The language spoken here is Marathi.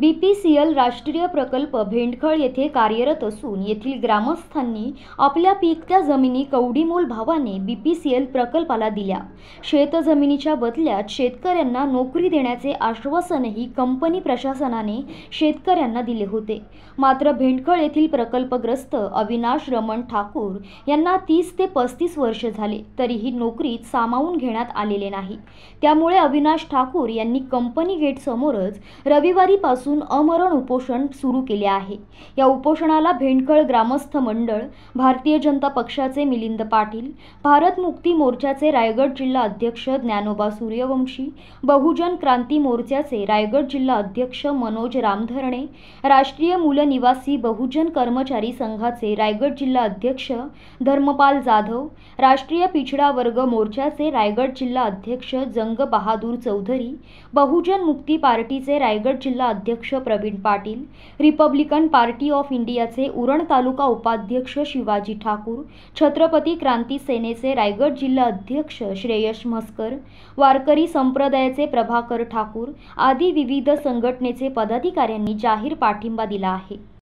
बी पी सी एल राष्ट्रीय प्रकल्प भेंडखळ येथे कार्यरत असून येथील ग्रामस्थांनी आपल्या पिकत्या जमिनी कवडीमोल भावाने बी पी सी एल प्रकल्पाला दिल्या शेतजमिनीच्या बदल्यात शेतकऱ्यांना नोकरी देण्याचे आश्वासनही कंपनी प्रशासनाने शेतकऱ्यांना दिले होते मात्र भेंडखळ येथील प्रकल्पग्रस्त अविनाश रमण ठाकूर यांना तीस ते पस्तीस वर्ष झाले तरीही नोकरीत सामावून घेण्यात आलेले नाही त्यामुळे अविनाश ठाकूर यांनी कंपनी गेटसमोरच रविवारीपासून असून अमरण उपोषण सुरू केले आहे या उपोषणाला भेंडखळ ग्रामस्थ मंडळ भारतीय जनता पक्षाचे मिलिंद पाटील भारत मुक्ती मोर्चाचे रायगड जिल्हा अध्यक्ष ज्ञानोबा सूर्यवंशी बहुजन क्रांती मोर्चाचे रायगड जिल्हा अध्यक्ष मनोज रामधरणे राष्ट्रीय मूलनिवासी बहुजन कर्मचारी संघाचे रायगड जिल्हा अध्यक्ष धर्मपाल जाधव राष्ट्रीय पिछडा वर्ग मोर्चाचे रायगड जिल्हा अध्यक्ष जंग बहादूर चौधरी बहुजन मुक्ती पार्टीचे रायगड जिल्हा अध्यक्ष अध्यक्ष Pravin Patil Republican Party of इंडियाचे उरण तालुका उपाध्यक्ष शिवाजी ठाकूर छत्रपती क्रांती सेनेचे रायगड जिल्हा अध्यक्ष श्रेयश म्हस्कर वारकरी संप्रदायाचे प्रभाकर ठाकूर आदी विविध संघटनेचे पदाधिकाऱ्यांनी जाहीर पाठिंबा दिला आहे